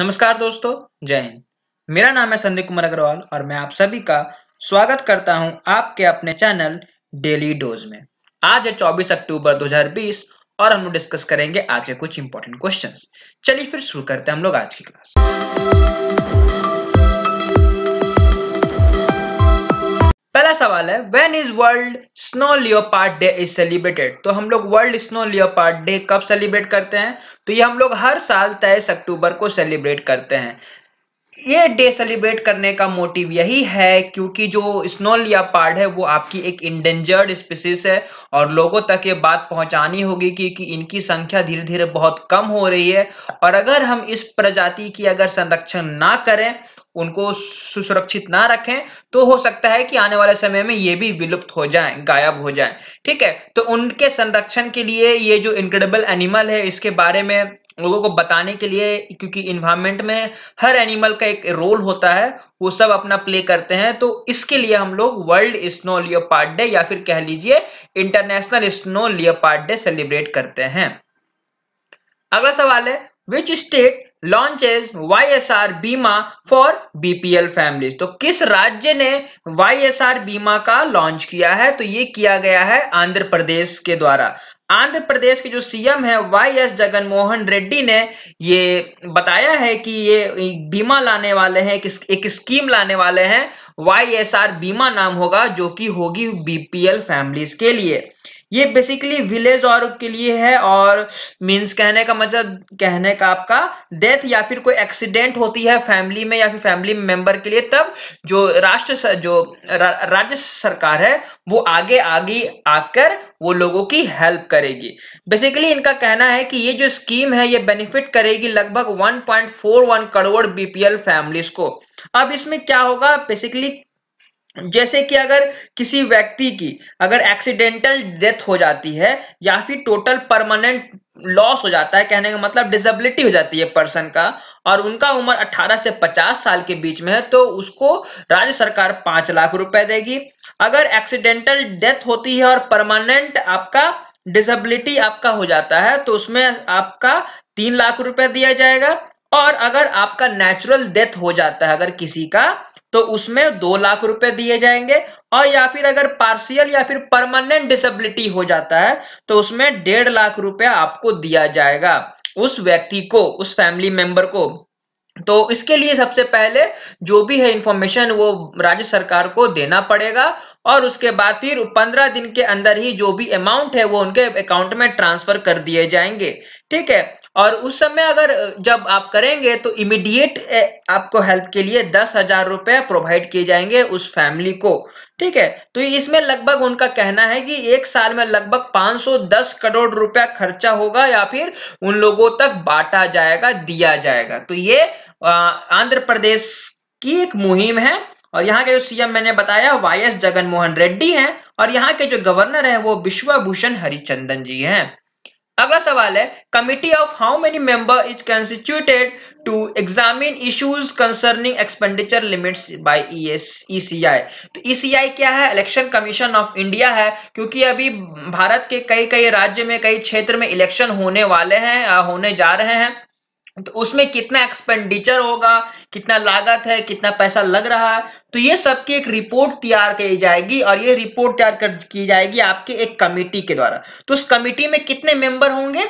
नमस्कार दोस्तों जय हिंद मेरा नाम है संदीप कुमार अग्रवाल और मैं आप सभी का स्वागत करता हूं आपके अपने चैनल डेली डोज में आज है 24 अक्टूबर 2020 और हम लोग डिस्कस करेंगे आज के कुछ इंपॉर्टेंट क्वेश्चंस चलिए फिर शुरू करते हैं हम लोग आज की क्लास पहला सवाल है when is world snow leopard day is celebrated तो हम लोग वर्ल्ड स्नो लियोपार्ड डे कब सेलिब्रेट करते हैं तो ये हम लोग हर साल तेईस अक्टूबर को सेलिब्रेट करते हैं ये डे सेलिब्रेट करने का मोटिव यही है क्योंकि जो स्नो पार्ड है वो आपकी एक इंडेंजर्ड स्पीसीज है और लोगों तक ये बात पहुंचानी होगी कि, कि इनकी संख्या धीरे धीरे बहुत कम हो रही है और अगर हम इस प्रजाति की अगर संरक्षण ना करें उनको सुरक्षित ना रखें तो हो सकता है कि आने वाले समय में ये भी विलुप्त हो जाए गायब हो जाए ठीक है तो उनके संरक्षण के लिए ये जो इनक्रेडिबल एनिमल है इसके बारे में लोगों को बताने के लिए क्योंकि इन्वायरमेंट में हर एनिमल का एक रोल होता है वो सब अपना प्ले करते हैं तो इसके लिए हम लोग वर्ल्ड स्नो लियोपार्ड डे या फिर कह लीजिए international snow leopard day celebrate करते हैं अगला सवाल है which state launches Y S R बीमा फॉर बीपीएल फैमिली तो किस राज्य ने वाई एस आर बीमा का लॉन्च किया है तो ये किया गया है आंध्र प्रदेश के द्वारा आंध्र प्रदेश के जो सीएम है वाई एस जगनमोहन रेड्डी ने ये बताया है कि ये बीमा लाने वाले हैं एक स्कीम लाने वाले हैं वाई एस आर बीमा नाम होगा जो कि होगी बीपीएल फैमिलीज के लिए ये बेसिकली विलेज और के लिए है और मीन्स कहने का मतलब कहने का आपका डेथ या फिर कोई एक्सीडेंट होती है फैमिली में या फिर फैमिली मेंबर के लिए तब जो राष्ट्र जो रा, राज्य सरकार है वो आगे आगे आकर वो लोगों की हेल्प करेगी बेसिकली इनका कहना है कि ये जो स्कीम है ये बेनिफिट करेगी लगभग 1.41 करोड़ बीपीएल फैमिलीज को अब इसमें क्या होगा बेसिकली जैसे कि अगर किसी व्यक्ति की अगर एक्सीडेंटल डेथ हो जाती है या फिर टोटल परमानेंट लॉस हो जाता है कहने का मतलब डिसेबिलिटी हो जाती है पर्सन का और उनका उम्र 18 से 50 साल के बीच में है तो उसको राज्य सरकार पांच लाख रुपए देगी अगर एक्सीडेंटल डेथ होती है और परमानेंट आपका डिसेबिलिटी आपका हो जाता है तो उसमें आपका तीन लाख रुपए दिया जाएगा और अगर आपका नेचुरल डेथ हो जाता है अगर किसी का तो उसमें दो लाख रुपए दिए जाएंगे और या फिर अगर पार्शियल या फिर परमानेंट डिसेबिलिटी हो जाता है तो उसमें डेढ़ लाख रुपया आपको दिया जाएगा उस व्यक्ति को उस फैमिली मेंबर को तो इसके लिए सबसे पहले जो भी है इंफॉर्मेशन वो राज्य सरकार को देना पड़ेगा और उसके बाद फिर पंद्रह दिन के अंदर ही जो भी अमाउंट है वो उनके अकाउंट में ट्रांसफर कर दिए जाएंगे ठीक है और उस समय अगर जब आप करेंगे तो इमिडिएट आपको हेल्प के लिए दस हजार रुपये प्रोवाइड किए जाएंगे उस फैमिली को ठीक है तो इसमें लगभग उनका कहना है कि एक साल में लगभग 510 करोड़ रुपया खर्चा होगा या फिर उन लोगों तक बांटा जाएगा दिया जाएगा तो ये आंध्र प्रदेश की एक मुहिम है और यहाँ के जो सीएम मैंने बताया वाई एस जगनमोहन रेड्डी हैं और यहाँ के जो गवर्नर हैं वो विश्वाभूषण हरिचंदन जी हैं अगला सवाल है committee of how many member is constituted to examine issues concerning expenditure limits by ECI तो ईसीआई e क्या है इलेक्शन कमीशन ऑफ इंडिया है क्योंकि अभी भारत के कई कई राज्य में कई क्षेत्र में इलेक्शन होने वाले हैं होने जा रहे हैं तो उसमें कितना एक्सपेंडिचर होगा कितना लागत है कितना पैसा लग रहा है तो ये सब की एक रिपोर्ट तैयार की जाएगी और ये रिपोर्ट तैयार की जाएगी आपके एक कमेटी के द्वारा तो उस कमिटी में कितने मेंबर होंगे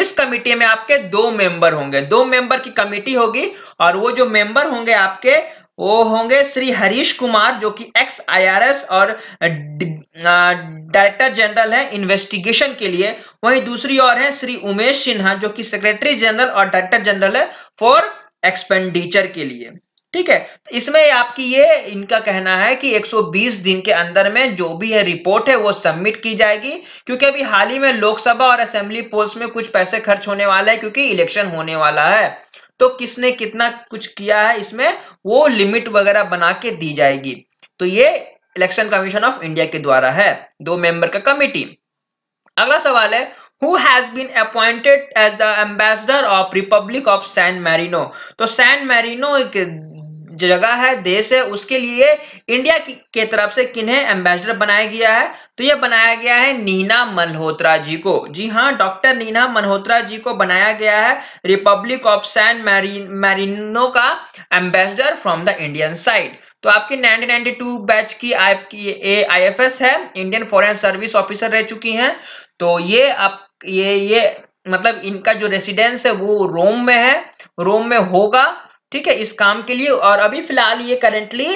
इस कमिटी में आपके दो मेंबर होंगे दो मेंबर की कमेटी होगी और वो जो मेंबर होंगे आपके वो होंगे श्री हरीश कुमार जो कि एक्स आईआरएस और डायरेक्टर जनरल है इन्वेस्टिगेशन के लिए वहीं दूसरी ओर है श्री उमेश सिन्हा जो कि सेक्रेटरी जनरल और डायरेक्टर जनरल है फॉर एक्सपेंडिचर के लिए ठीक है तो इसमें आपकी ये इनका कहना है कि 120 दिन के अंदर में जो भी है रिपोर्ट है वो सबमिट की जाएगी क्योंकि अभी हाल ही में लोकसभा और असेंबली पोस्ट में कुछ पैसे खर्च होने वाला है क्योंकि इलेक्शन होने वाला है तो किसने कितना कुछ किया है इसमें वो लिमिट वगैरह बना के दी जाएगी तो ये इलेक्शन कमीशन ऑफ इंडिया के द्वारा है दो मेंबर का कमेटी अगला सवाल है Who has been appointed as the ambassador of Republic of San Marino? तो San Marino एक जगह है देश है उसके लिए इंडिया की के तरफ से किन्हें एम्बेसडर बनाया गया है तो यह बनाया गया है नीना मल्होत्रा जी को जी हाँ डॉक्टर नीना मल्होत्रा जी को बनाया गया है रिपब्लिक ऑफ सैन मैरिनो का ambassador from the Indian side तो आपकी 1992 बैच की आपकी ए आईएफएस है इंडियन फॉरेन सर्विस ऑफिसर रह चुकी हैं तो ये आप ये ये मतलब इनका जो रेसिडेंस है वो रोम में है रोम में होगा ठीक है इस काम के लिए और अभी फिलहाल ये करेंटली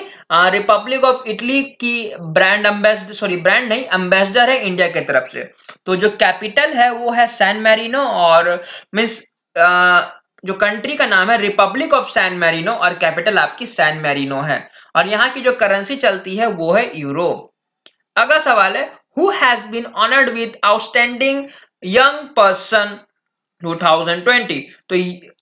रिपब्लिक ऑफ इटली की ब्रांड एम्बेसडर सॉरी ब्रांड नहीं एम्बेसडर है इंडिया की तरफ से तो जो कैपिटल है वो है सैन मैरिनो और मीन्स जो कंट्री का नाम है रिपब्लिक ऑफ सैन मैरिनो और कैपिटल आपकी सैन मैरिनो है और यहाँ की जो करेंसी चलती है वो है यूरो अगला सवाल है who has been honoured with outstanding young person 2020 तो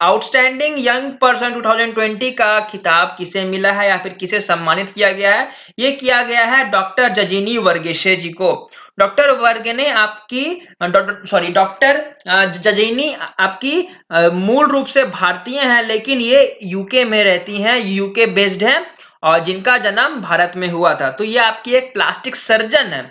आउटस्टैंडिंग यंग पर्सन 2020 का खिताब किसे मिला है या फिर किसे सम्मानित किया गया है ये किया गया है डॉक्टर जजिनी वर्गेशे जी को डॉक्टर वर्ग ने आपकी सॉरी डॉक्टर जजिनी आपकी मूल रूप से भारतीय हैं लेकिन ये यूके में रहती हैं यूके बेस्ड हैं और जिनका जन्म भारत में हुआ था तो ये आपकी एक प्लास्टिक सर्जन है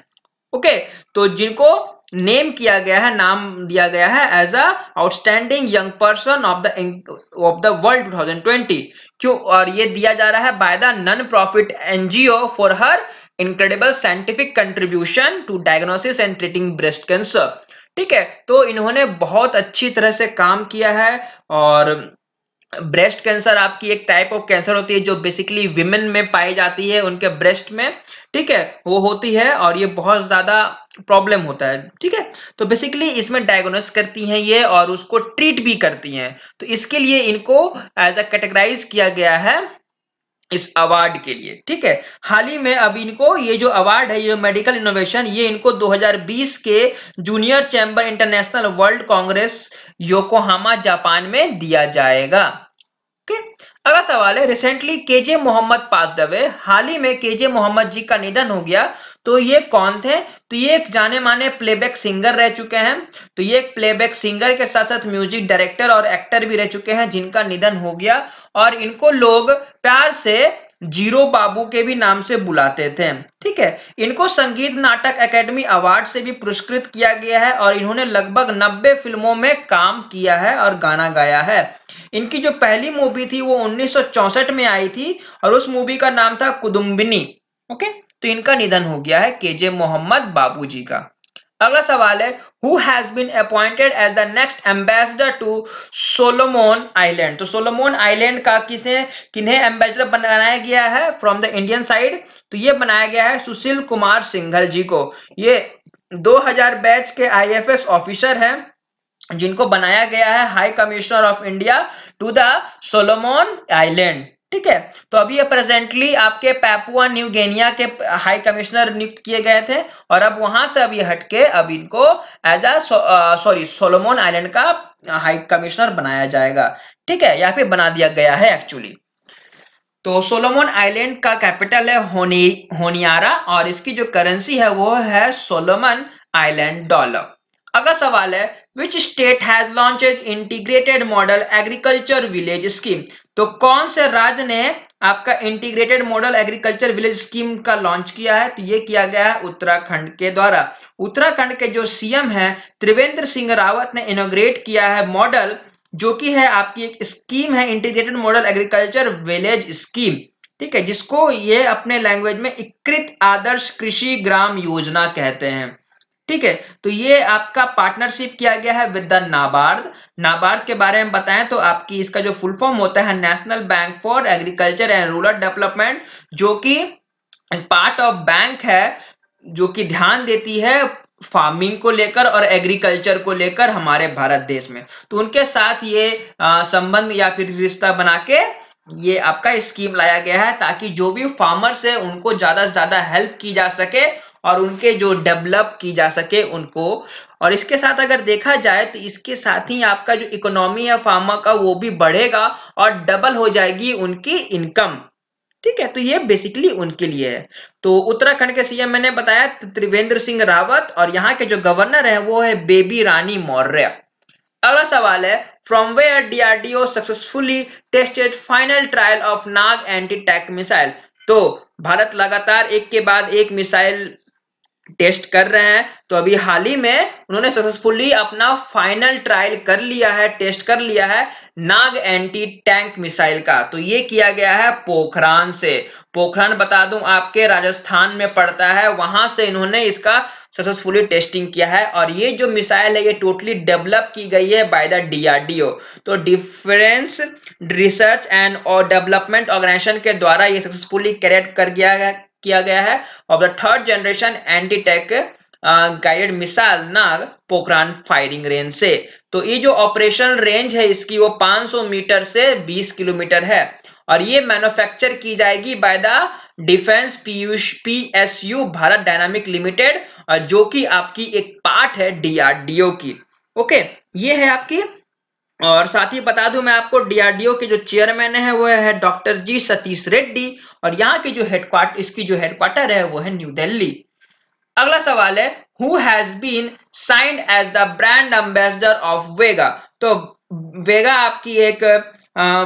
ओके okay, तो जिनको नेम किया गया है नाम दिया गया है as a outstanding young person of the of the world 2020 क्यों और ये दिया जा रहा है by the non profit NGO for her incredible scientific contribution to diagnosis and treating breast cancer ठीक है तो इन्होंने बहुत अच्छी तरह से काम किया है और ब्रेस्ट कैंसर आपकी एक टाइप ऑफ कैंसर होती है जो बेसिकली विमेन में पाई जाती है उनके ब्रेस्ट में ठीक है वो होती है और ये बहुत ज़्यादा प्रॉब्लम होता है ठीक है तो बेसिकली इसमें डायग्नोस करती हैं ये और उसको ट्रीट भी करती हैं तो इसके लिए इनको एज अ कैटेगराइज किया गया है इस अवार्ड के लिए ठीक है हाल ही में अब इनको ये जो अवार्ड है ये मेडिकल इनोवेशन ये इनको 2020 के junior chamber international world congress Yokohama Japan में दिया जाएगा ओके अगला सवाल है रिसेंटली के जे मोहम्मद पास दबे हाल ही में के जे मोहम्मद जी का निधन हो गया तो ये कौन थे तो ये एक जाने माने प्लेबैक सिंगर रह चुके हैं तो ये एक प्लेबैक सिंगर के साथ साथ म्यूजिक डायरेक्टर और एक्टर भी रह चुके हैं जिनका निधन हो गया और इनको लोग प्यार से जीरो बाबू के भी नाम से बुलाते थे ठीक है इनको संगीत नाटक एकेडमी अवार्ड से भी पुरस्कृत किया गया है और इन्होंने लगभग 90 फिल्मों में काम किया है और गाना गाया है इनकी जो पहली मूवी थी वो 1964 में आई थी और उस मूवी का नाम था कुदुम्बिनी ओके तो इनका निधन हो गया है के जे मोहम्मद बाबू जी का अगला सवाल है who has been appointed as the next ambassador to Solomon island तो सोलोमोन आइलैंड का किसे किन्हें एम्बेसडर बनाया गया है फ्रॉम द इंडियन साइड तो ये बनाया गया है सुशील कुमार सिंघल जी को ये 2000 बैच के आईएफएस ऑफिसर हैं जिनको बनाया गया है high commissioner of India to the Solomon island ठीक है तो अभी ये प्रेजेंटली आपके पैपुआ न्यू गेनिया के हाई कमिश्नर नियुक्त किए गए थे और अब वहां से अभी हटके अब इनको as a sorry Solomon island का हाई uh, कमिश्नर बनाया जाएगा ठीक है या फिर बना दिया गया है एक्चुअली तो सोलोमोन आइलैंड का कैपिटल है होनी होनियारा और इसकी जो करेंसी है वो है सोलोमन आइलैंड डॉलर अगला सवाल है which state has launch integrated model agriculture village scheme तो कौन से राज्य ने आपका integrated model agriculture village scheme का लॉन्च किया है तो ये किया गया है उत्तराखंड के द्वारा उत्तराखंड के जो सीएम है त्रिवेंद्र सिंह रावत ने इनोग्रेट किया है मॉडल जो कि है आपकी एक स्कीम है integrated model agriculture village scheme ठीक है जिसको ये अपने लैंग्वेज में इकृत आदर्श कृषि ग्राम योजना कहते हैं ठीक है तो ये आपका पार्टनरशिप किया गया है विद द नाबार्ड नाबार्ड के बारे में बताएं तो आपकी इसका जो फुल फॉर्म होता है national bank for agriculture and rural development जो कि पार्ट ऑफ बैंक है जो कि ध्यान देती है फार्मिंग को लेकर और एग्रीकल्चर को लेकर हमारे भारत देश में तो उनके साथ ये संबंध या फिर रिश्ता बना के ये आपका स्कीम लाया गया है ताकि जो भी फार्मर्स है उनको ज्यादा से ज्यादा हेल्प की जा सके और उनके जो डेवलप की जा सके उनको और इसके साथ अगर देखा जाए तो इसके साथ ही आपका जो इकोनॉमी है फार्मा का वो भी बढ़ेगा और डबल हो जाएगी उनकी इनकम ठीक है तो ये बेसिकली उनके लिए है तो उत्तराखंड के सीएम मैंने बताया त्रिवेंद्र सिंह रावत और यहाँ के जो गवर्नर है वो है बेबी रानी मौर्य अगला सवाल है from where DRDO successfully tested final trial of Nag anti tank missile तो भारत लगातार एक के बाद एक मिसाइल टेस्ट कर रहे हैं तो अभी हाल ही में उन्होंने सक्सेसफुली अपना फाइनल ट्रायल कर लिया है टेस्ट कर लिया है नाग एंटी टैंक मिसाइल का तो ये किया गया है पोखरान से पोखरान बता दूं आपके राजस्थान में पड़ता है वहां से इन्होंने इसका सक्सेसफुली टेस्टिंग किया है और ये जो मिसाइल है ये टोटली डेवलप की गई है बाय द डीआरडीओ तो डिफरेंस रिसर्च एंड और डेवलपमेंट ऑर्गेनाइजेशन के द्वारा ये सक्सेसफुली कैरेट कर गया है किया गया है of the third generation anti guided missile Nag Pokhran firing range से तो ये जो ऑपरेशनल रेंज है इसकी वो 500 मीटर से 20 किलोमीटर है और ये मैन्युफैक्चर की जाएगी by the defence Piyush PSU Bharat dynamic limited uh, जो कि आपकी एक पार्ट है डीआरडीओ की ओके ये है आपकी और साथ ही बता दूं मैं आपको डीआरडीओ के जो चेयरमैन है वो है डॉक्टर जी सतीश रेड्डी और यहाँ की जो हेडक्वार्टर इसकी जो हेडक्वार्टर है वो है न्यू दिल्ली अगला सवाल है who has been signed as the brand ambassador of Vega तो वेगा आपकी एक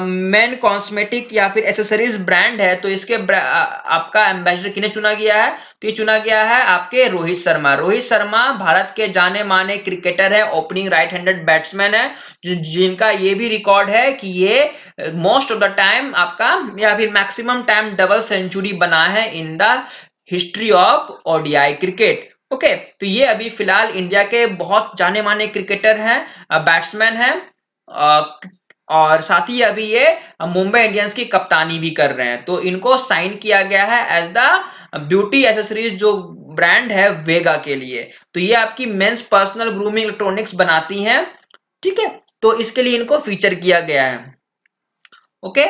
मेन कॉस्मेटिक या फिर एसेसरीज ब्रांड है तो इसके आपका एम्बेसडर किने चुना गया है तो ये चुना गया है आपके रोहित शर्मा रोहित शर्मा भारत के जाने माने क्रिकेटर है ओपनिंग राइट हैंडेड बैट्समैन है जिनका ये भी रिकॉर्ड है कि ये मोस्ट ऑफ द टाइम आपका या फिर मैक्सिमम टाइम डबल सेंचुरी बना है in the history of ODI cricket okay तो ये अभी फिलहाल इंडिया के बहुत जाने माने क्रिकेटर हैं बैट्समैन है और साथ ही अभी ये मुंबई इंडियंस की कप्तानी भी कर रहे हैं तो इनको साइन किया गया है एज द ब्यूटी एसेसरीज जो ब्रांड है वेगा के लिए तो ये आपकी मेंस पर्सनल ग्रूमिंग इलेक्ट्रॉनिक्स बनाती हैं ठीक है तो इसके लिए इनको फीचर किया गया है ओके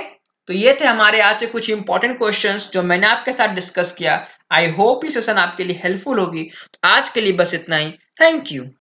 तो ये थे हमारे आज से कुछ इंपॉर्टेंट क्वेश्चन जो मैंने आपके साथ डिस्कस किया आई होप ये सेशन आपके लिए हेल्पफुल होगी तो आज के लिए बस इतना ही थैंक यू